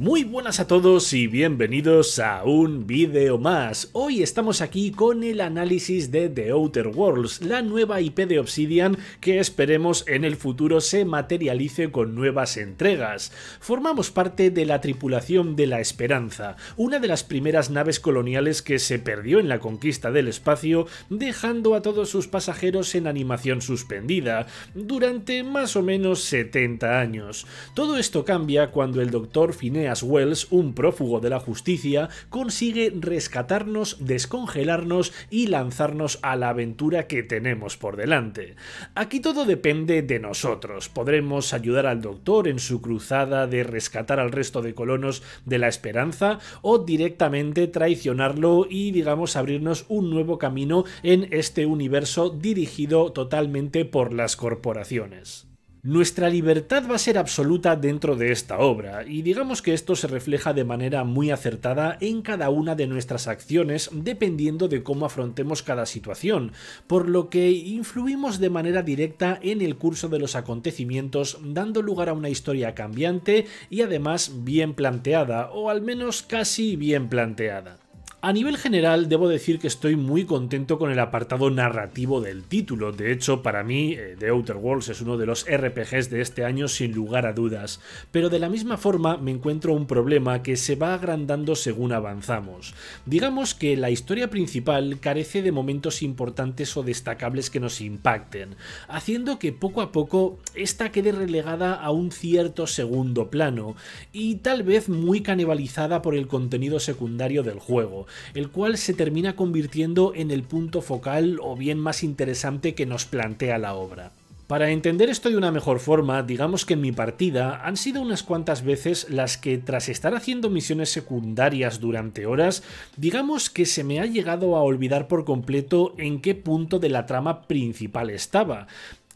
Muy buenas a todos y bienvenidos a un vídeo más. Hoy estamos aquí con el análisis de The Outer Worlds, la nueva IP de Obsidian que esperemos en el futuro se materialice con nuevas entregas. Formamos parte de la tripulación de la Esperanza, una de las primeras naves coloniales que se perdió en la conquista del espacio, dejando a todos sus pasajeros en animación suspendida, durante más o menos 70 años. Todo esto cambia cuando el Dr. Finea Wells, un prófugo de la justicia, consigue rescatarnos, descongelarnos y lanzarnos a la aventura que tenemos por delante. Aquí todo depende de nosotros. Podremos ayudar al Doctor en su cruzada de rescatar al resto de colonos de la esperanza o directamente traicionarlo y digamos abrirnos un nuevo camino en este universo dirigido totalmente por las corporaciones. Nuestra libertad va a ser absoluta dentro de esta obra, y digamos que esto se refleja de manera muy acertada en cada una de nuestras acciones dependiendo de cómo afrontemos cada situación, por lo que influimos de manera directa en el curso de los acontecimientos dando lugar a una historia cambiante y además bien planteada, o al menos casi bien planteada. A nivel general, debo decir que estoy muy contento con el apartado narrativo del título. De hecho, para mí, eh, The Outer Worlds es uno de los RPGs de este año sin lugar a dudas. Pero de la misma forma, me encuentro un problema que se va agrandando según avanzamos. Digamos que la historia principal carece de momentos importantes o destacables que nos impacten, haciendo que poco a poco esta quede relegada a un cierto segundo plano, y tal vez muy canibalizada por el contenido secundario del juego el cual se termina convirtiendo en el punto focal o bien más interesante que nos plantea la obra. Para entender esto de una mejor forma, digamos que en mi partida han sido unas cuantas veces las que tras estar haciendo misiones secundarias durante horas, digamos que se me ha llegado a olvidar por completo en qué punto de la trama principal estaba.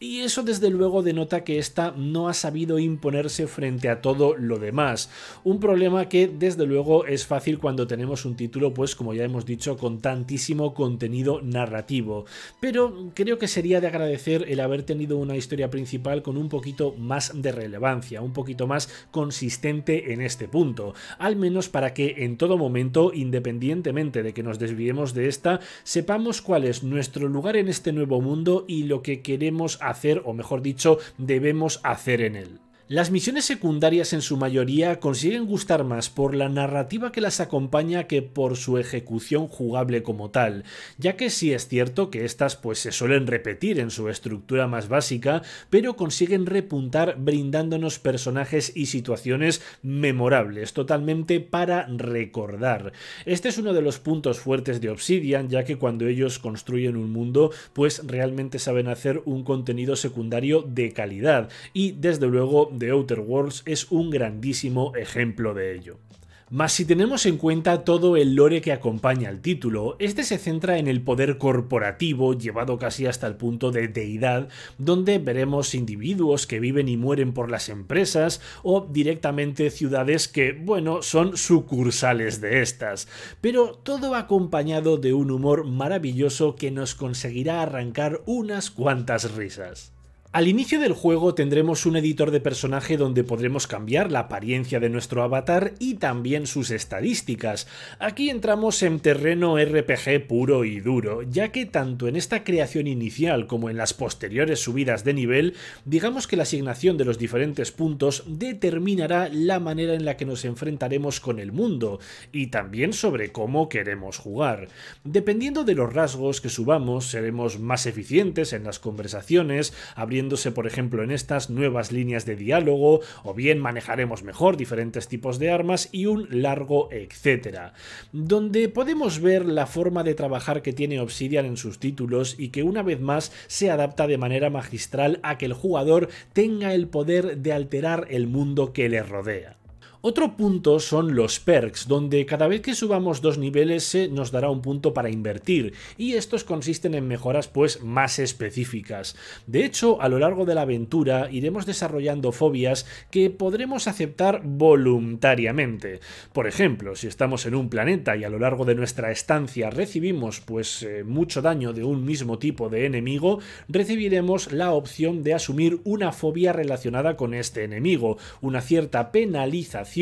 Y eso desde luego denota que esta no ha sabido imponerse frente a todo lo demás. Un problema que desde luego es fácil cuando tenemos un título, pues como ya hemos dicho, con tantísimo contenido narrativo. Pero creo que sería de agradecer el haber tenido una historia principal con un poquito más de relevancia, un poquito más consistente en este punto. Al menos para que en todo momento, independientemente de que nos desviemos de esta, sepamos cuál es nuestro lugar en este nuevo mundo y lo que queremos hacer, o mejor dicho, debemos hacer en él. Las misiones secundarias en su mayoría consiguen gustar más por la narrativa que las acompaña que por su ejecución jugable como tal, ya que sí es cierto que estas pues se suelen repetir en su estructura más básica, pero consiguen repuntar brindándonos personajes y situaciones memorables, totalmente para recordar. Este es uno de los puntos fuertes de Obsidian, ya que cuando ellos construyen un mundo, pues realmente saben hacer un contenido secundario de calidad y desde luego de Outer Worlds es un grandísimo ejemplo de ello. Mas si tenemos en cuenta todo el lore que acompaña al título, este se centra en el poder corporativo llevado casi hasta el punto de deidad, donde veremos individuos que viven y mueren por las empresas o directamente ciudades que, bueno, son sucursales de estas, pero todo acompañado de un humor maravilloso que nos conseguirá arrancar unas cuantas risas. Al inicio del juego tendremos un editor de personaje donde podremos cambiar la apariencia de nuestro avatar y también sus estadísticas. Aquí entramos en terreno RPG puro y duro, ya que tanto en esta creación inicial como en las posteriores subidas de nivel, digamos que la asignación de los diferentes puntos determinará la manera en la que nos enfrentaremos con el mundo y también sobre cómo queremos jugar. Dependiendo de los rasgos que subamos, seremos más eficientes en las conversaciones, abriendo por ejemplo, en estas nuevas líneas de diálogo, o bien manejaremos mejor diferentes tipos de armas y un largo etcétera. Donde podemos ver la forma de trabajar que tiene Obsidian en sus títulos y que una vez más se adapta de manera magistral a que el jugador tenga el poder de alterar el mundo que le rodea. Otro punto son los perks, donde cada vez que subamos dos niveles se nos dará un punto para invertir, y estos consisten en mejoras pues más específicas. De hecho, a lo largo de la aventura iremos desarrollando fobias que podremos aceptar voluntariamente. Por ejemplo, si estamos en un planeta y a lo largo de nuestra estancia recibimos pues eh, mucho daño de un mismo tipo de enemigo, recibiremos la opción de asumir una fobia relacionada con este enemigo, una cierta penalización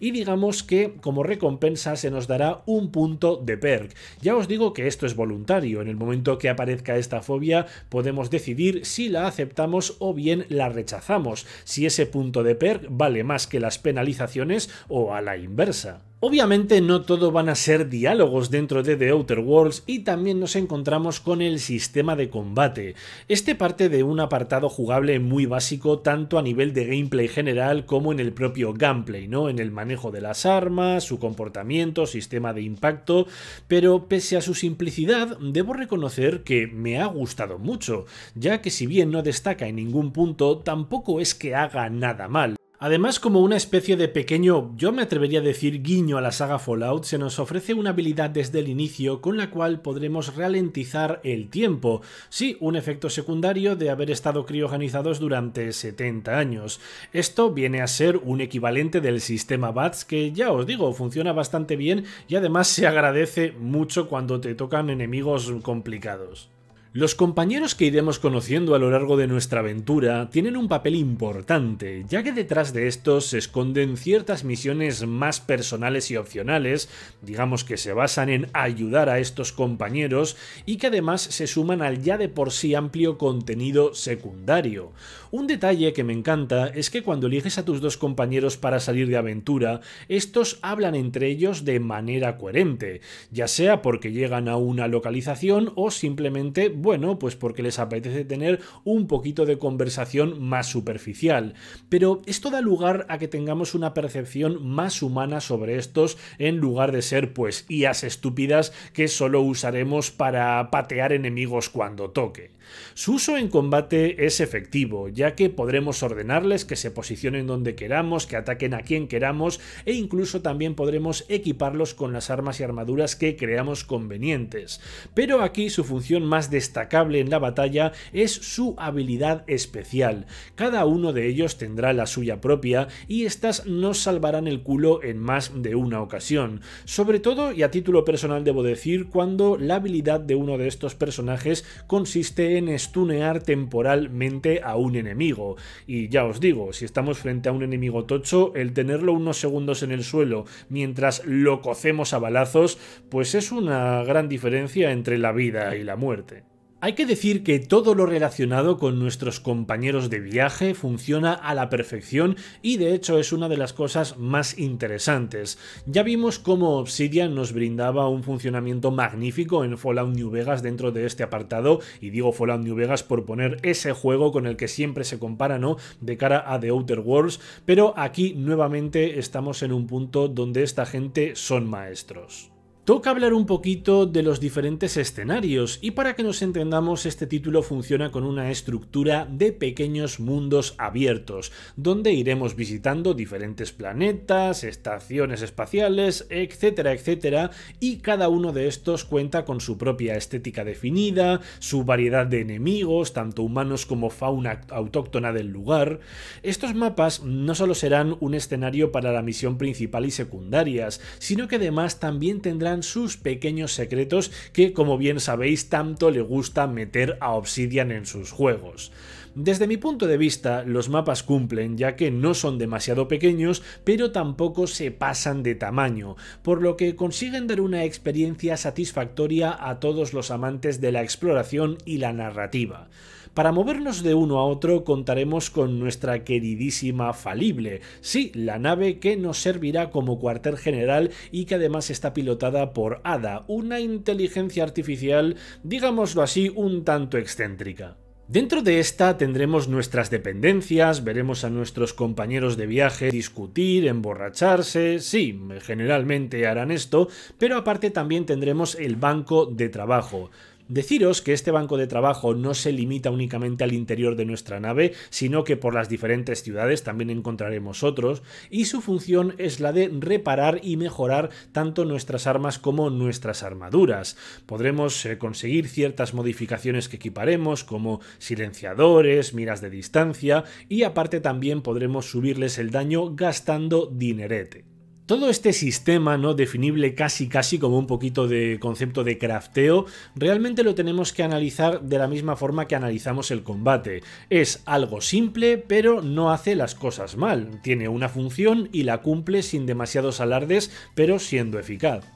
y digamos que como recompensa se nos dará un punto de perk. Ya os digo que esto es voluntario, en el momento que aparezca esta fobia podemos decidir si la aceptamos o bien la rechazamos, si ese punto de perk vale más que las penalizaciones o a la inversa. Obviamente no todo van a ser diálogos dentro de The Outer Worlds y también nos encontramos con el sistema de combate. Este parte de un apartado jugable muy básico tanto a nivel de gameplay general como en el propio gameplay, ¿no? En el manejo de las armas, su comportamiento, sistema de impacto, pero pese a su simplicidad debo reconocer que me ha gustado mucho, ya que si bien no destaca en ningún punto, tampoco es que haga nada mal. Además, como una especie de pequeño, yo me atrevería a decir guiño a la saga Fallout, se nos ofrece una habilidad desde el inicio con la cual podremos ralentizar el tiempo. Sí, un efecto secundario de haber estado criogenizados durante 70 años. Esto viene a ser un equivalente del sistema BATS que ya os digo, funciona bastante bien y además se agradece mucho cuando te tocan enemigos complicados. Los compañeros que iremos conociendo a lo largo de nuestra aventura tienen un papel importante, ya que detrás de estos se esconden ciertas misiones más personales y opcionales, digamos que se basan en ayudar a estos compañeros y que además se suman al ya de por sí amplio contenido secundario. Un detalle que me encanta es que cuando eliges a tus dos compañeros para salir de aventura, estos hablan entre ellos de manera coherente, ya sea porque llegan a una localización o simplemente bueno, pues porque les apetece tener un poquito de conversación más superficial. Pero esto da lugar a que tengamos una percepción más humana sobre estos en lugar de ser pues IAs estúpidas que solo usaremos para patear enemigos cuando toque. Su uso en combate es efectivo, ya que podremos ordenarles que se posicionen donde queramos, que ataquen a quien queramos e incluso también podremos equiparlos con las armas y armaduras que creamos convenientes. Pero aquí su función más destacada destacable en la batalla es su habilidad especial. Cada uno de ellos tendrá la suya propia y estas nos salvarán el culo en más de una ocasión. Sobre todo, y a título personal debo decir, cuando la habilidad de uno de estos personajes consiste en stunear temporalmente a un enemigo. Y ya os digo, si estamos frente a un enemigo tocho, el tenerlo unos segundos en el suelo mientras lo cocemos a balazos, pues es una gran diferencia entre la vida y la muerte. Hay que decir que todo lo relacionado con nuestros compañeros de viaje funciona a la perfección y de hecho es una de las cosas más interesantes. Ya vimos cómo Obsidian nos brindaba un funcionamiento magnífico en Fallout New Vegas dentro de este apartado y digo Fallout New Vegas por poner ese juego con el que siempre se compara, ¿no? De cara a The Outer Worlds, pero aquí nuevamente estamos en un punto donde esta gente son maestros. Toca hablar un poquito de los diferentes escenarios y para que nos entendamos este título funciona con una estructura de pequeños mundos abiertos, donde iremos visitando diferentes planetas, estaciones espaciales, etcétera, etcétera, y cada uno de estos cuenta con su propia estética definida, su variedad de enemigos, tanto humanos como fauna autóctona del lugar. Estos mapas no solo serán un escenario para la misión principal y secundarias, sino que además también tendrán sus pequeños secretos que, como bien sabéis, tanto le gusta meter a Obsidian en sus juegos. Desde mi punto de vista, los mapas cumplen ya que no son demasiado pequeños, pero tampoco se pasan de tamaño, por lo que consiguen dar una experiencia satisfactoria a todos los amantes de la exploración y la narrativa. Para movernos de uno a otro contaremos con nuestra queridísima Falible, sí, la nave que nos servirá como cuartel general y que además está pilotada por Ada, una inteligencia artificial, digámoslo así, un tanto excéntrica. Dentro de esta tendremos nuestras dependencias, veremos a nuestros compañeros de viaje discutir, emborracharse, sí, generalmente harán esto, pero aparte también tendremos el banco de trabajo. Deciros que este banco de trabajo no se limita únicamente al interior de nuestra nave, sino que por las diferentes ciudades también encontraremos otros, y su función es la de reparar y mejorar tanto nuestras armas como nuestras armaduras. Podremos eh, conseguir ciertas modificaciones que equiparemos, como silenciadores, miras de distancia, y aparte también podremos subirles el daño gastando dinerete. Todo este sistema, ¿no? Definible casi casi como un poquito de concepto de crafteo, realmente lo tenemos que analizar de la misma forma que analizamos el combate. Es algo simple, pero no hace las cosas mal. Tiene una función y la cumple sin demasiados alardes, pero siendo eficaz.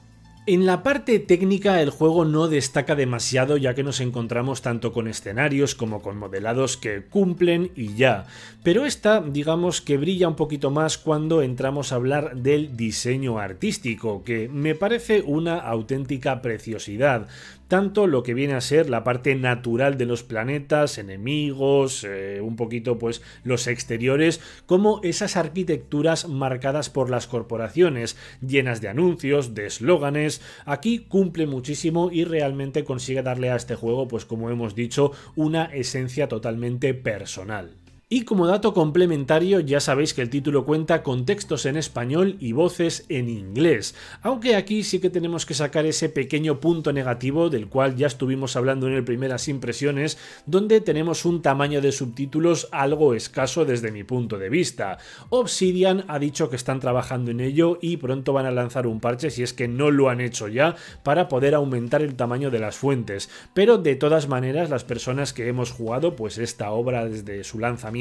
En la parte técnica el juego no destaca demasiado ya que nos encontramos tanto con escenarios como con modelados que cumplen y ya, pero esta digamos que brilla un poquito más cuando entramos a hablar del diseño artístico, que me parece una auténtica preciosidad, tanto lo que viene a ser la parte natural de los planetas, enemigos, eh, un poquito pues los exteriores, como esas arquitecturas marcadas por las corporaciones, llenas de anuncios, de eslóganes, aquí cumple muchísimo y realmente consigue darle a este juego, pues como hemos dicho, una esencia totalmente personal. Y como dato complementario, ya sabéis que el título cuenta con textos en español y voces en inglés, aunque aquí sí que tenemos que sacar ese pequeño punto negativo del cual ya estuvimos hablando en el primeras impresiones, donde tenemos un tamaño de subtítulos algo escaso desde mi punto de vista. Obsidian ha dicho que están trabajando en ello y pronto van a lanzar un parche si es que no lo han hecho ya para poder aumentar el tamaño de las fuentes, pero de todas maneras las personas que hemos jugado pues esta obra desde su lanzamiento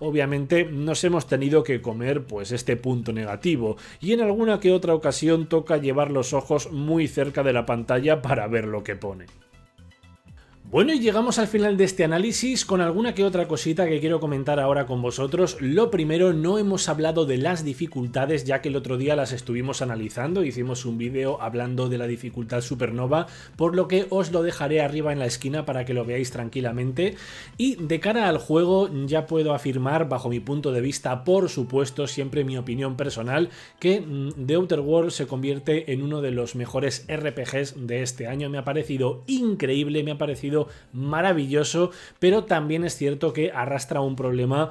obviamente nos hemos tenido que comer pues este punto negativo y en alguna que otra ocasión toca llevar los ojos muy cerca de la pantalla para ver lo que pone. Bueno, y llegamos al final de este análisis con alguna que otra cosita que quiero comentar ahora con vosotros. Lo primero, no hemos hablado de las dificultades, ya que el otro día las estuvimos analizando, hicimos un vídeo hablando de la dificultad supernova, por lo que os lo dejaré arriba en la esquina para que lo veáis tranquilamente. Y de cara al juego, ya puedo afirmar, bajo mi punto de vista, por supuesto, siempre mi opinión personal, que mm, The Outer World se convierte en uno de los mejores RPGs de este año. Me ha parecido increíble, me ha parecido maravilloso, pero también es cierto que arrastra un problema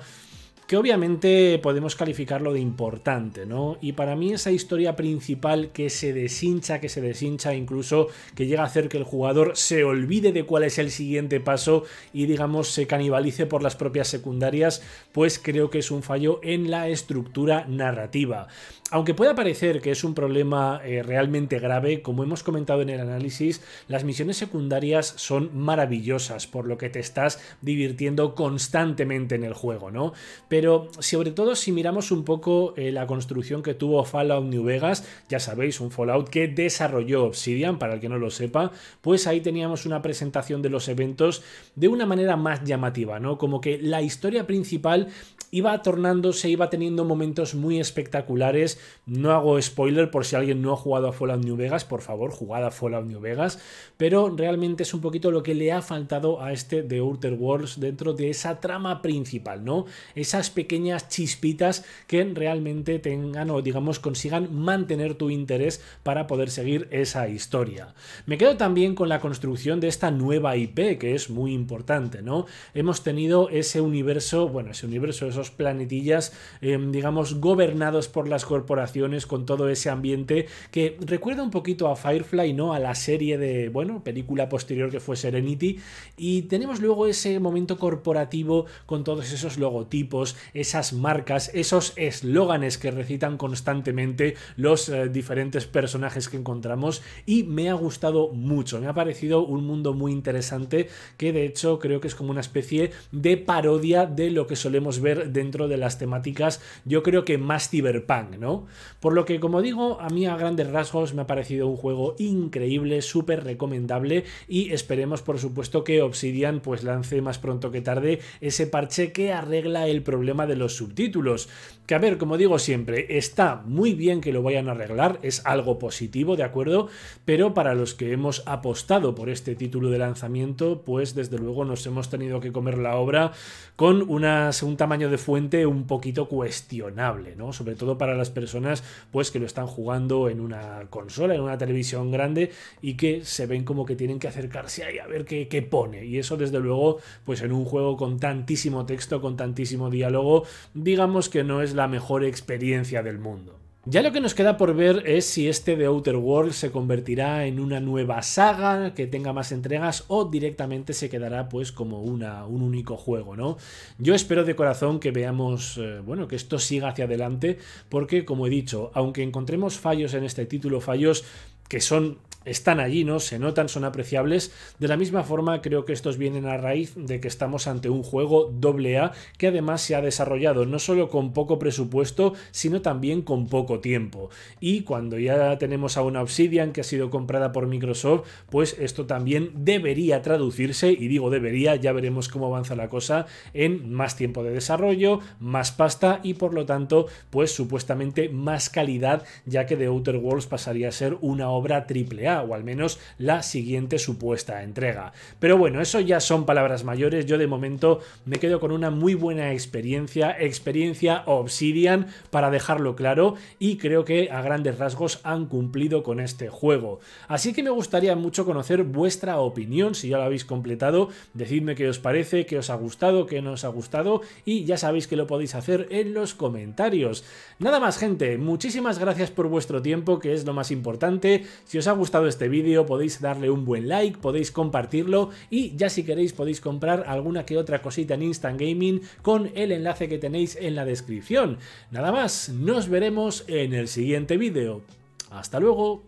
que obviamente podemos calificarlo de importante, ¿no? Y para mí esa historia principal que se deshincha, que se deshincha incluso, que llega a hacer que el jugador se olvide de cuál es el siguiente paso y digamos se canibalice por las propias secundarias, pues creo que es un fallo en la estructura narrativa aunque pueda parecer que es un problema eh, realmente grave, como hemos comentado en el análisis, las misiones secundarias son maravillosas, por lo que te estás divirtiendo constantemente en el juego, ¿no? Pero sobre todo si miramos un poco eh, la construcción que tuvo Fallout New Vegas, ya sabéis, un Fallout que desarrolló Obsidian, para el que no lo sepa, pues ahí teníamos una presentación de los eventos de una manera más llamativa, ¿no? Como que la historia principal iba tornándose, iba teniendo momentos muy espectaculares no hago spoiler por si alguien no ha jugado a Fallout New Vegas, por favor, jugad a Fallout New Vegas, pero realmente es un poquito lo que le ha faltado a este The Outer Worlds dentro de esa trama principal, ¿no? Esas pequeñas chispitas que realmente tengan o digamos consigan mantener tu interés para poder seguir esa historia. Me quedo también con la construcción de esta nueva IP, que es muy importante, ¿no? Hemos tenido ese universo, bueno, ese universo, esos planetillas, em, digamos, gobernados por las corporaciones corporaciones, con todo ese ambiente que recuerda un poquito a Firefly, ¿no? A la serie de, bueno, película posterior que fue Serenity. Y tenemos luego ese momento corporativo con todos esos logotipos, esas marcas, esos eslóganes que recitan constantemente los eh, diferentes personajes que encontramos. Y me ha gustado mucho, me ha parecido un mundo muy interesante que de hecho creo que es como una especie de parodia de lo que solemos ver dentro de las temáticas, yo creo que más cyberpunk, ¿no? Por lo que, como digo, a mí a grandes rasgos me ha parecido un juego increíble, súper recomendable y esperemos, por supuesto, que Obsidian pues lance más pronto que tarde ese parche que arregla el problema de los subtítulos. Que a ver, como digo siempre, está muy bien que lo vayan a arreglar, es algo positivo, ¿de acuerdo? Pero para los que hemos apostado por este título de lanzamiento, pues desde luego nos hemos tenido que comer la obra con un tamaño de fuente un poquito cuestionable, ¿no? Sobre todo para las personas personas pues que lo están jugando en una consola, en una televisión grande y que se ven como que tienen que acercarse ahí a ver qué, qué pone. Y eso desde luego pues en un juego con tantísimo texto, con tantísimo diálogo, digamos que no es la mejor experiencia del mundo. Ya lo que nos queda por ver es si este The Outer World se convertirá en una nueva saga que tenga más entregas o directamente se quedará pues como una, un único juego, ¿no? Yo espero de corazón que veamos, eh, bueno, que esto siga hacia adelante porque como he dicho, aunque encontremos fallos en este título, fallos que son están allí, ¿no? Se notan, son apreciables. De la misma forma, creo que estos vienen a raíz de que estamos ante un juego AA que además se ha desarrollado no solo con poco presupuesto, sino también con poco tiempo. Y cuando ya tenemos a una Obsidian que ha sido comprada por Microsoft, pues esto también debería traducirse, y digo debería, ya veremos cómo avanza la cosa, en más tiempo de desarrollo, más pasta y por lo tanto, pues supuestamente más calidad, ya que The Outer Worlds pasaría a ser una obra triple o al menos la siguiente supuesta entrega. Pero bueno, eso ya son palabras mayores, yo de momento me quedo con una muy buena experiencia, experiencia Obsidian, para dejarlo claro, y creo que a grandes rasgos han cumplido con este juego. Así que me gustaría mucho conocer vuestra opinión, si ya lo habéis completado, decidme qué os parece, qué os ha gustado, qué no os ha gustado, y ya sabéis que lo podéis hacer en los comentarios. Nada más gente, muchísimas gracias por vuestro tiempo, que es lo más importante, si os ha gustado este vídeo podéis darle un buen like, podéis compartirlo y ya si queréis podéis comprar alguna que otra cosita en Instant Gaming con el enlace que tenéis en la descripción. Nada más, nos veremos en el siguiente vídeo. ¡Hasta luego!